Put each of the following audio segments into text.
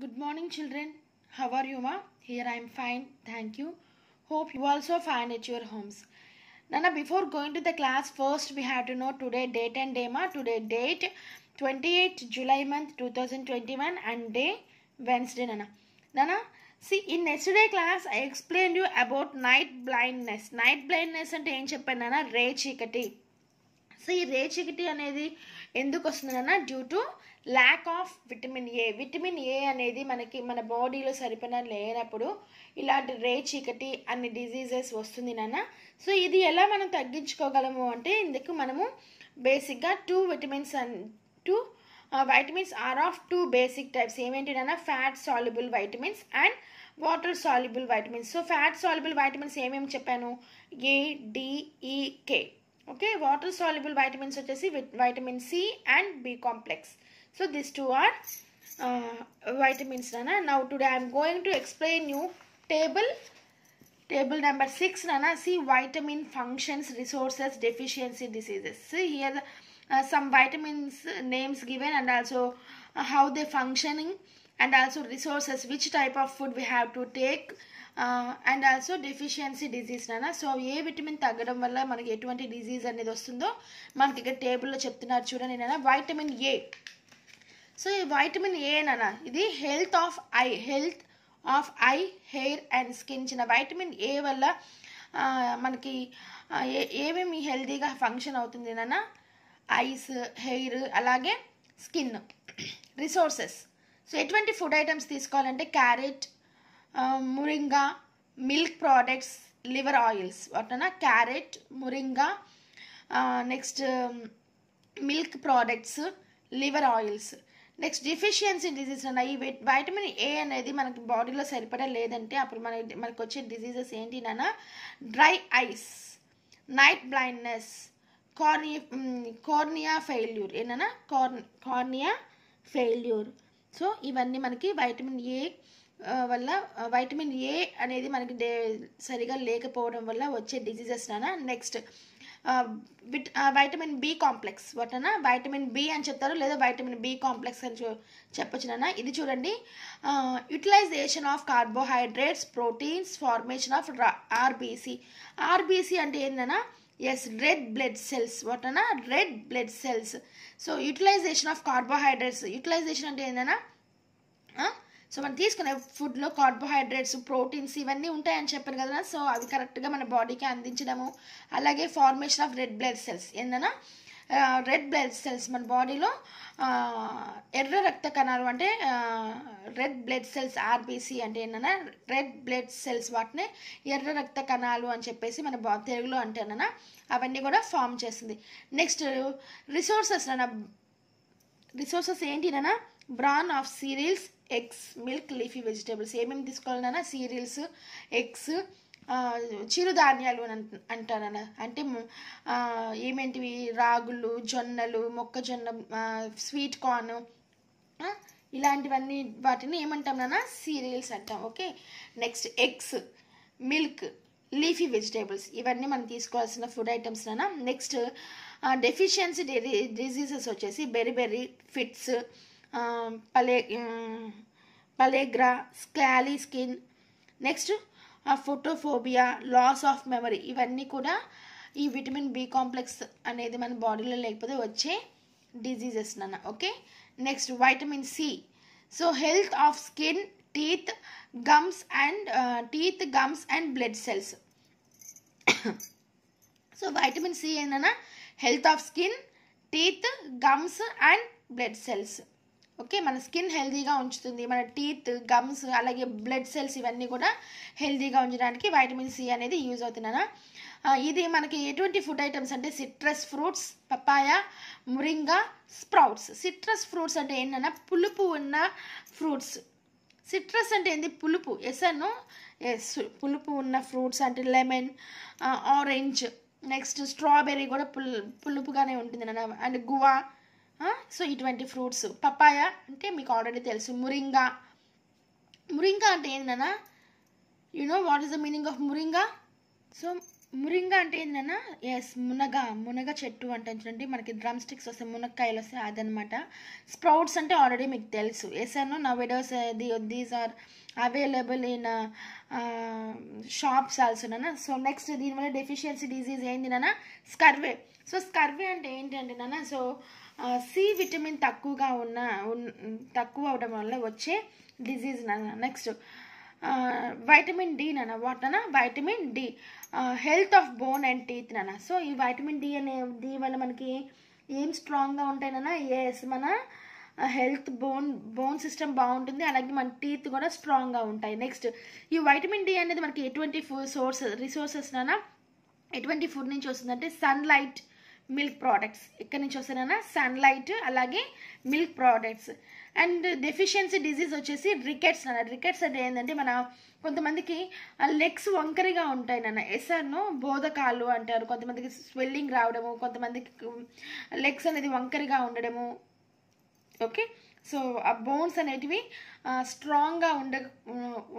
Good morning children. How are you ma? Here I am fine. Thank you. Hope you also fine at your homes. Nana before going to the class first we have to know today date and day ma. Today date 28 July month 2021 and day Wednesday Nana. Nana see in yesterday class I explained you about night blindness. Night blindness అంటే ఏం చెప్పాను నాన్న రే చీకటి so ఈ చీకటి అనేది ఎందుకు వస్తుందన్నా due to lack of vitamin A vitamin A అనేది మనకి మన బాడీలో సరిపడా లేనప్పుడు ఇలాంటి రే చీకటి అన్ని డిజీజెస్ వస్తుంది నాన్న సో ఇది ఎలా మనం తగ్గించుకోగలము అంటే ఇందుకు మనము బేసిక్గా two vitamins and two vitamins are of two basic types ఏమేంటి నాన్న fat soluble vitamins and water soluble vitamins so fat soluble vitamins ఏమేమి చెప్పాను A D E K okay water soluble vitamins such as vitamin c and b complex so these two are uh, vitamins nana now today i am going to explain you table table number 6 nana see vitamin functions resources deficiency diseases see here uh, some vitamins uh, names given and also uh, how they functioning and also resources which type of food we have to take and also deficiency disease నాన్న so A vitamin తగ్గడం వల్ల మనకి ఎటువంటి disease అనేది వస్తుందో మనకి ఇక్కడ టేబుల్లో చెప్తున్నారు చూడండి నాన్న వైటమిన్ ఏ సో ఈ వైటమిన్ ఏ నాన్న ఇది health of eye health of eye hair and skin చిన్న వైటమిన్ ఏ వల్ల మనకి ఏమేమి హెల్తీగా ఫంక్షన్ అవుతుంది నాన్న ఐస్ హెయిర్ అలాగే స్కిన్ రిసోర్సెస్ సో ఎటువంటి ఫుడ్ ఐటమ్స్ తీసుకోవాలంటే carrot moringa milk products liver oils వాటిన carrot moringa next milk products liver oils next deficiency disease ఉన్నాయి ఈ వైటమిన్ ఏ అనేది మనకి బాడీలో సరిపడా లేదంటే అప్పుడు మన మనకు వచ్చే డిసీజెస్ ఏంటి నాన్న డ్రై ఐస్ నైట్ బ్లైండ్నెస్ కార్ని కార్నియా ఫెయిల్యూర్ ఏంటన్నా కార్న్ కార్నియా ఫెయిల్యూర్ సో ఇవన్నీ మనకి వైటమిన్ ఏ వల్ల వైటమిన్ ఏ అనేది మనకి డే సరిగా లేకపోవడం వల్ల వచ్చే డిజీజెస్ నానా next vit vitamin B complex వాటనా వైటమిన్ బి అని చెప్తారు లేదా వైటమిన్ బి కాంప్లెక్స్ అని చెప్పొచ్చు నాన్న ఇది చూడండి utilization of carbohydrates proteins formation of RBC RBC అంటే ఏంటన్నా yes red blood cells what అన్నా red blood cells so utilization of carbohydrates utilization అంటే ఏంటన్నా సో మనం తీసుకునే ఫుడ్లో కార్బోహైడ్రేట్స్ ప్రోటీన్స్ ఇవన్నీ ఉంటాయని చెప్పాను కదా సో అవి కరెక్ట్గా మన బాడీకి అందించడము అలాగే formation of red blood cells ఏంటన్నా రెడ్ బ్లడ్ సెల్స్ మన బాడీలో ఎర్ర రక్త కణాలు అంటే రెడ్ బ్లడ్ సెల్స్ ఆర్బీసీ అంటే ఏంటన్నా రెడ్ బ్లడ్ సెల్స్ వాటిని ఎర్ర రక్త కణాలు అని చెప్పేసి మన బా తెలుగులో అంటే అంటేనన్నా అవన్నీ కూడా ఫామ్ చేస్తుంది నెక్స్ట్ రిసోర్సెస్ అన్న రిసోర్సెస్ ఏంటినన్నా bran of cereals eggs milk leafy vegetables ఏమేమి తీసుకోవాలన్నా సీరియల్స్ ఎగ్స్ చిరుధాన్యాలు అంటాను అంటే ఏమేంటివి రాగులు జొన్నలు మొక్కజొన్న స్వీట్ కార్న్ ఇలాంటివన్నీ వాటిని ఏమంటాం నాన్న సీరియల్స్ అంటాం okay next eggs milk leafy vegetables ఇవన్నీ మనం తీసుకోవాల్సిన ఫుడ్ ఐటమ్స్ నాన్న నెక్స్ట్ డెఫిషియన్సీ డిజీజెస్ వచ్చేసి beriberi fits pella pellagra scaly skin next photophobia loss of memory ఇవన్నీ కూడా ఈ విటమిన్ బి కాంప్లెక్స్ అనేది మన బాడీలో లేకపోతే వచ్చే డిజీజెస్ అన్న okay next vitamin C so health of skin teeth gums and teeth gums and blood cells so vitamin C ఏంటన్నా health of skin teeth gums and blood cells okay మన skin హెల్దీగా ఉంచుతుంది మన టీత్ గమ్స్ అలాగే blood cells ఇవన్నీ కూడా హెల్దీగా ఉంచడానికి వైటమిన్ సి అనేది యూజ్ అవుతున్నానా ఇది మనకి ఎటువంటి ఫుడ్ ఐటమ్స్ అంటే citrus fruits papaya moringa sprouts citrus fruits అంటే ఏంటన్నా పులుపు ఉన్న ఫ్రూట్స్ సిట్రస్ అంటే ఏంది పులుపు ఎస్ ఎస్ పులుపు ఉన్న ఫ్రూట్స్ అంటే లెమన్ ఆరెంజ్ నెక్స్ట్ స్ట్రాబెర్రీ కూడా పుల్ పులుపుగానే ఉంటుంది అండ్ గువా సో ఇటువంటి ఫ్రూట్స్ పప్పాయ అంటే మీకు ఆల్రెడీ తెలుసు మురింగా మురింగా అంటే ఏంటన్నా no what is the meaning of moringa so moringa అంటే ఏంటన్నా ఎస్ మునగ మునగ చెట్టు అంటే చూడండి మనకి డ్రమ్ స్టిక్స్ వస్తాయి మునక్కాయలు వస్తాయి అదనమాట స్ప్రౌట్స్ అంటే ఆల్రెడీ మీకు తెలుసు ఎస్ నా విడోస్ the these are available in shops ఆల్సోనా సో నెక్స్ట్ దీనివల్ల డెఫిషియన్సీ డిజీజ్ ఏంటి నాన్న స్కర్వే సో స్కర్వే అంటే ఏంటంటే నాన్న సో సి విటమిన్ తక్కువగా ఉన్న తక్కువ అవడం వల్ల వచ్చే డిజీజ్ నాన్న నెక్స్ట్ వైటమిన్ డి నాన్న వాట్ అన్న vitamin D health of bone and teeth నాన్న సో ఈ వైటమిన్ డి అనే డి వల్ల మనకి ఏం స్ట్రాంగ్గా ఉంటాయి నాన్న ఎస్ మన హెల్త్ బోన్ బోన్ సిస్టమ్ బాగుంటుంది అలాగే మన టీత్ కూడా స్ట్రాంగ్గా ఉంటాయి నెక్స్ట్ ఈ వైటమిన్ డి అనేది మనకి ఎటువంటి సోర్స్ రిసోర్సెస్ నాన్న ఎటువంటి ఫుడ్ నుంచి వస్తుందంటే సన్లైట్ మిల్క్ ప్రోడక్ట్స్ ఇక్కడ నుంచి వస్తేనైనా సన్లైట్ అలాగే milk products and deficiency disease వచ్చేసి రికెట్స్ అన్న రికెట్స్ అంటే ఏంటంటే మన కొంతమందికి లెగ్స్ వంకరిగా ఉంటాయి నాన్న ఎస్ఆర్ను బోధకాలు అంటారు కొంతమందికి స్వెల్లింగ్ రావడము కొంతమందికి లెగ్స్ అనేది వంకరిగా ఉండడము ఓకే సో ఆ బోన్స్ అనేటివి స్ట్రాంగ్గా ఉండ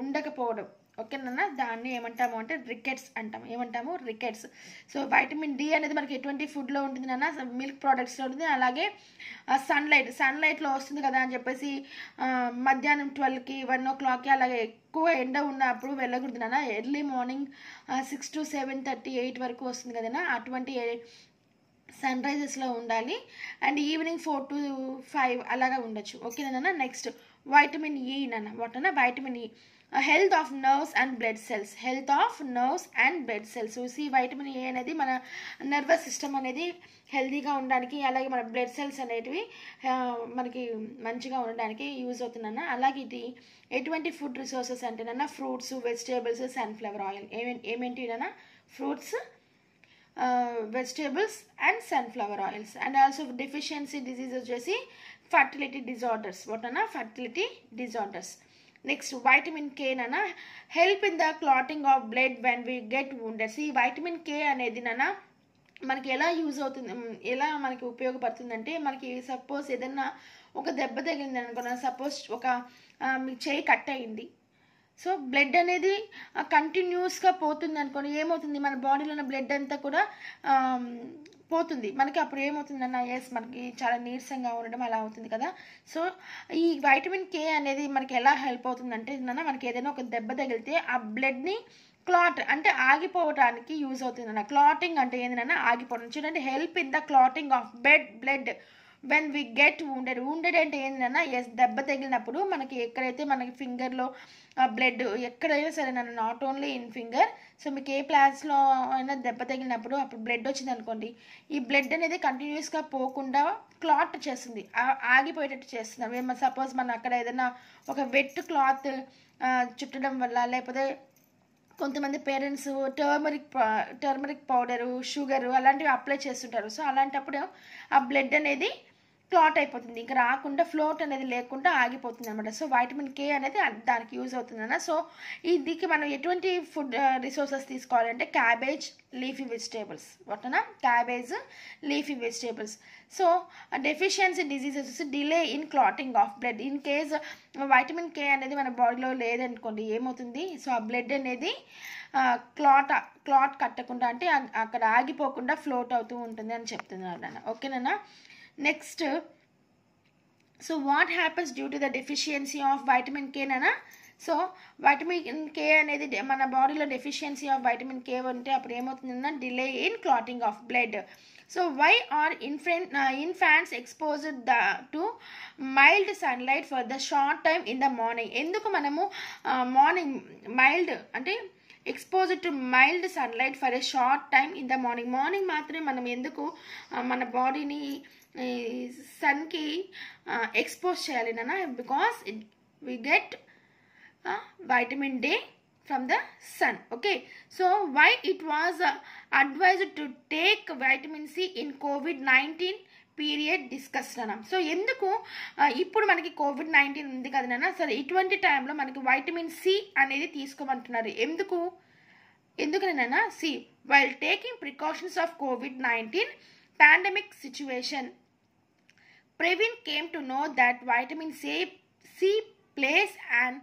ఉండకపోవడం ఓకేనా దాన్ని ఏమంటాము అంటే రికెట్స్ అంటాము ఏమంటాము రికెట్స్ సో వైటమిన్ డి అనేది మనకి ఎటువంటి ఫుడ్లో ఉంటుంది నాన్న మిల్క్ ప్రోడక్ట్స్లో ఉంటుంది అలాగే సన్లైట్ సన్లైట్లో వస్తుంది కదా అని చెప్పేసి మధ్యాహ్నం ట్వెల్వ్కి వన్ ఓ క్లాక్కి అలాగే ఎక్కువ ఎండ ఉన్నప్పుడు వెళ్ళకూడదు నాన్న early morning six to seven thirty eight వరకు వస్తుంది కదనా అటువంటి సన్ రైజెస్లో ఉండాలి and evening four to five అలాగా ఉండొచ్చు ఓకేనా నెక్స్ట్ వైటమిన్ ఈ నాన్న వాటన్నా vitamin E health of nerves and blood cells health of nerves and blood cells C vitamin A అనేది మన నర్వస్ సిస్టమ్ అనేది హెల్తీగా ఉండడానికి అలాగే మన బ్లడ్ సెల్స్ అనేటివి మనకి మంచిగా ఉండడానికి యూజ్ అవుతుందన్న అలాగే ఇది ఎటువంటి ఫుడ్ రిసోర్సెస్ అంటేనన్నా ఫ్రూట్స్ వెజిటేబుల్స్ సన్ఫ్లవర్ ఆయిల్ ఏమే అన్నా fruits vegetables and sunflower oils and also deficiency disease వచ్చేసి ఫర్టిలిటీ డిజార్డర్స్ వాటన్నా fertility disorders next vitamin K నన్న help in the clotting of blood when we get wounds ఈ vitamin K అనేది నాన్న మనకి ఎలా యూజ్ అవుతుంది ఎలా మనకి ఉపయోగపడుతుందంటే మనకి సపోజ్ ఏదన్నా ఒక దెబ్బ తగిలింది అనుకున్నా సపోజ్ ఒక మీ చేయి కట్ అయింది సో బ్లడ్ అనేది కంటిన్యూస్గా పోతుంది అనుకోండి ఏమవుతుంది మన బాడీలో ఉన్న బ్లడ్ అంతా కూడా పోతుంది మనకి అప్పుడు ఏమవుతుందన్న ఎస్ మనకి చాలా నీరసంగా ఉండడం అలా అవుతుంది కదా సో ఈ వైటమిన్ కే అనేది మనకి ఎలా హెల్ప్ అవుతుందంటే నాన్న మనకి ఏదైనా ఒక దెబ్బ తగిలితే ఆ బ్లడ్ని క్లాట్ అంటే ఆగిపోవడానికి యూజ్ అవుతుంది అన్న క్లాటింగ్ అంటే ఏంటన్నా ఆగిపోవడం చూడండి help in the clotting of bed blood when we get wounded wounded అంటే ఏంటన్నా ఎస్ దెబ్బ తగిలినప్పుడు మనకి ఎక్కడైతే మనకి ఫింగర్లో బ్లడ్ ఎక్కడైనా సరే నన్ను not only in finger so మీకు ఏ ప్లాన్స్లో అయినా దెబ్బ తగిలినప్పుడు అప్పుడు బ్లడ్ వచ్చింది అనుకోండి ఈ బ్లడ్ అనేది కంటిన్యూస్గా పోకుండా క్లాత్ చేస్తుంది ఆగిపోయేటట్టు చేస్తుంది సపోజ్ మనం అక్కడ ఏదైనా ఒక వెట్ క్లాత్ చుట్టడం వల్ల లేకపోతే కొంతమంది parents turmeric turmeric powder sugar అలాంటివి అప్లై చేస్తుంటారు సో అలాంటప్పుడు ఆ బ్లడ్ అనేది క్లాట్ అయిపోతుంది ఇంకా రాకుండా ఫ్లోట్ అనేది లేకుండా ఆగిపోతుంది అనమాట సో వైటమిన్ కే అనేది దానికి యూజ్ అవుతుందన్న సో దీనికి మనం ఎటువంటి ఫుడ్ రిసోర్సెస్ తీసుకోవాలంటే క్యాబేజ్ లీఫీ వెజిటేబుల్స్ ఓకేనా cabbage leafy vegetables so deficiency diseases వచ్చి delay in clotting of blood in case vitamin K అనేది మన బాడీలో లేదనుకోండి ఏమవుతుంది సో ఆ బ్లడ్ అనేది క్లాట్ క్లాట్ కట్టకుండా అంటే అక్కడ ఆగిపోకుండా ఫ్లోట్ అవుతూ ఉంటుంది అని చెప్తున్నారు నాన్న ఓకేనా next so what happens due to the deficiency of vitamin కేనా సో వైటమిన్ కే అనేది మన బాడీలో డెఫిషియన్సీ ఆఫ్ వైటమిన్ కే ఉంటే అప్పుడు ఏమవుతుందన్నా delay in clotting of blood so why are infant infants exposed the to mild sunlight for the short time in the morning ఎందుకు మనము morning uh, mild అంటే expose to mild sunlight for a short time in the morning morning మాత్రమే మనం ఎందుకు uh, మన బాడీని సన్కి expose చేయాలి నాన్న because we get vitamin D from the sun okay so why it was advised to take vitamin C in COVID nineteen period discuss అన్నాం సో ఎందుకు ఇప్పుడు మనకి కోవిడ్ నైన్టీన్ ఉంది కదా నాన్న సరే ఇటువంటి టైంలో మనకి వైటమిన్ సి అనేది తీసుకోమంటున్నారు ఎందుకు ఎందుకనేనా C while taking precautions of COVID nineteen pandemic situation Previn came to know that vitamin C, C plays an,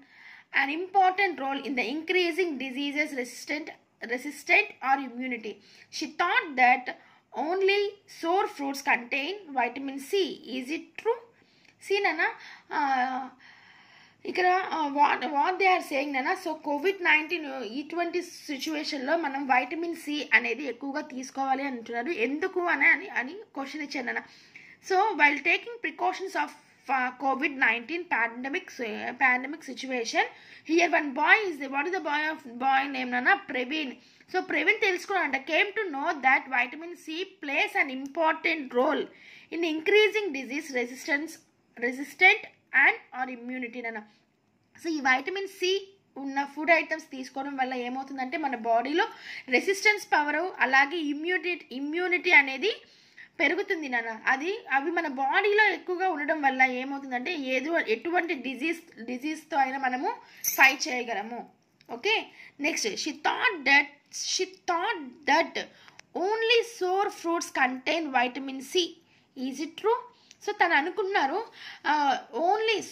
an important role in the increasing diseases resistant, resistant or immunity. She thought that only sour fruits contain vitamin C. Is it true? See, Nana, uh, ఇక్కడ what what they are saying నన్న so COVID nineteen ఇటువంటి సిచ్యువేషన్లో మనం vitamin C అనేది ఎక్కువగా తీసుకోవాలి అంటున్నారు ఎందుకు అని అని అని క్వశ్చన్ ఇచ్చాను So while taking precautions of uh, COVID-19 pandemic uh, pandemic situation. Here one boy is what is the boy of boy name Nana Previn. So Previn and came to know that vitamin C plays an important role in increasing disease resistance resistant and or immunity Nana. So ఈ vitamin C ఉన్న food items తీసుకోవడం వల్ల ఏమవుతుందంటే మన బాడీలో resistance power అలాగే immunity immunity అనేది పెరుగుతుంది నాన్న అది అవి మన బాడీలో ఎక్కువగా ఉండడం వల్ల ఏమవుతుందంటే ఏదో ఎటువంటి డిజీజ్ డిజీజ్తో అయినా మనము ఫైట్ చేయగలము okay next she thought that she thought that only sour fruits contain vitamin C is it true so తను అనుకున్నారు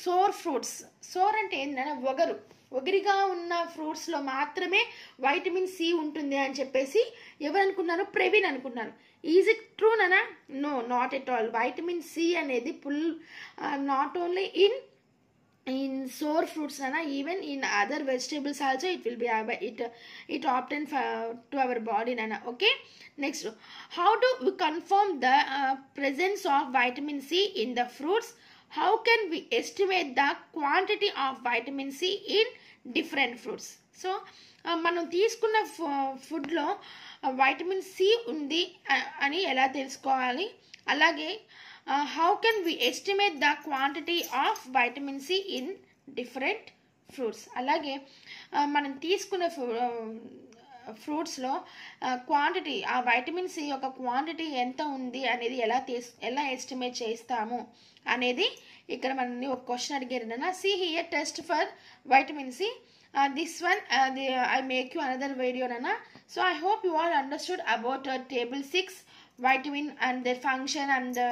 సోర్ ఫ్రూట్స్ సోర్ అంటే ఏంటంటే ఒగరు ఒగిరిగా ఉన్న ఫ్రూట్స్లో మాత్రమే వైటమిన్ సి ఉంటుంది అని చెప్పేసి ఎవరు అనుకున్నారు ప్రవీణ్ అనుకున్నారు ఈజ్ ఇట్ ట్రూ ననా no not at all vitamin C అనేది full not only in in sour fruits అన్న even in other vegetables also it will be it it often to our body నైనా okay next how to confirm the presence of vitamin C in the fruits how can we estimate the quantity of vitamin C in different fruits so మనం తీసుకున్న ఫుడ్లో vitamin C ఉంది uh, అని ఎలా తెలుసుకోవాలి అలాగే how can we estimate the quantity of vitamin C in different fruits అలాగే uh, మనం తీసుకున్న uh, ఫ్రూట్స్లో క్వాంటిటీ ఆ వైటమిన్ సి యొక్క క్వాంటిటీ ఎంత ఉంది అనేది ఎలా తీసు ఎలా ఎస్టిమేట్ చేస్తాము అనేది ఇక్కడ మన ఒక క్వశ్చన్ అడిగారు see here test for vitamin C this one I make you another video నన్నా so I hope you all understood about table six vitamin and the function and the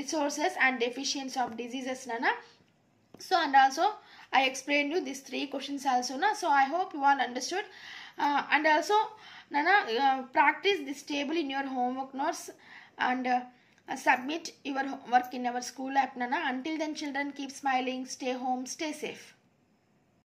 resources and deficiency of diseases నన్నా so and also I explain you this three questions also నా so I hope you all understood uh, and also Nana uh, practice this table in your homework notes and uh, submit your work in our school app Nana until then children keep smiling stay home stay safe